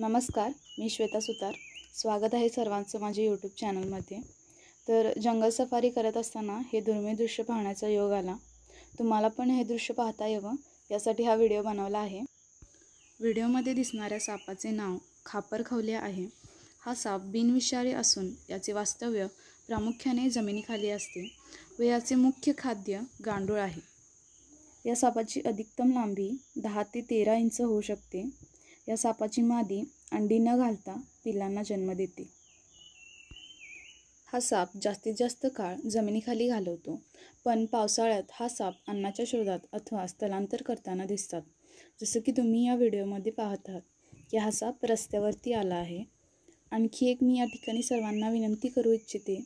नमस्कार मी श्वेता सुतार स्वागत आहे सर्वांचं माझ्या यूट्यूब चॅनलमध्ये तर जंगल सफारी करत असताना हे दुर्मिळ दृश्य पाहण्याचा योग आला तुम्हाला पण हे दृश्य पाहता यावं यासाठी हा व्हिडिओ बनवला आहे व्हिडिओमध्ये दिसणाऱ्या सापाचे नाव खापर खवले आहे हा साप बिनविषारी असून याचे वास्तव्य प्रामुख्याने जमिनीखाली असते व याचे मुख्य खाद्य गांडूळ आहे या सापाची अधिकतम लांबी दहा ते तेरा इंच होऊ शकते या सापाची मादी अंडी न घालता पिल्लांना जन्म देते हा साप जास्तीत जास्त काळ जमिनीखाली घालवतो पण पावसाळ्यात हा साप अन्नाच्या शोधात अथवा स्थलांतर करताना दिसतात जसं की तुम्ही या व्हिडिओमध्ये पाहत आहात की हा साप रस्त्यावरती आला आहे आणखी एक मी या ठिकाणी सर्वांना विनंती करू इच्छिते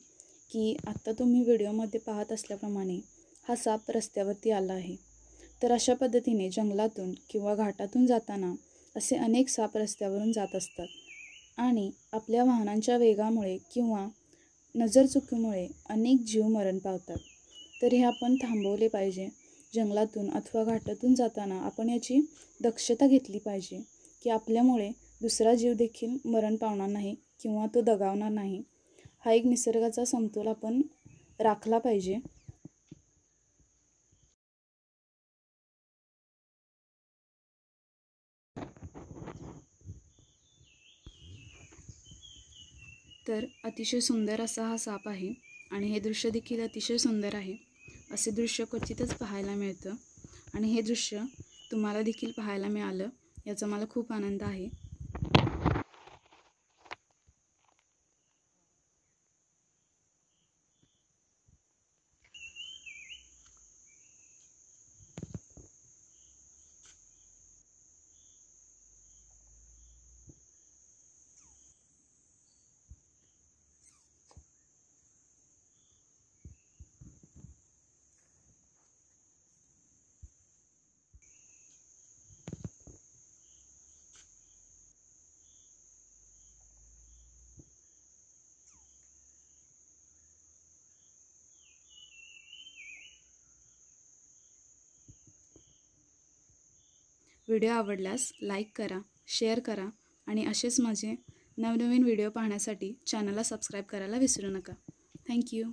की आत्ता तुम्ही व्हिडिओमध्ये पाहत असल्याप्रमाणे हा साप रस्त्यावरती आला आहे तर अशा पद्धतीने जंगलातून किंवा घाटातून जाताना असे अनेक साप रस्त्यावरून जात असतात आणि आपल्या वाहनांच्या वेगामुळे किंवा नजर चुकीमुळे अनेक जीव मरण पावतात तर हे आपण थांबवले पाहिजे जंगलातून अथवा घाटातून जाताना आपण याची दक्षता घेतली पाहिजे की आपल्यामुळे दुसरा जीव देखील मरण पावणार नाही किंवा तो दगावणार नाही हा एक निसर्गाचा समतोल आपण राखला पाहिजे तर अतिशय सुंदर असा हा साप आहे आणि हे दृश्य देखील अतिशय सुंदर आहे असे दृश्य क्वचितच पाहायला मिळतं आणि हे दृश्य तुम्हाला देखील पाहायला मिळालं याचा मला खूप आनंद आहे व्हिडिओ आवडल्यास लाईक करा शेअर करा आणि असेच माझे नवनवीन व्हिडिओ पाहण्यासाठी चॅनलला सबस्क्राईब करायला विसरू नका थँक्यू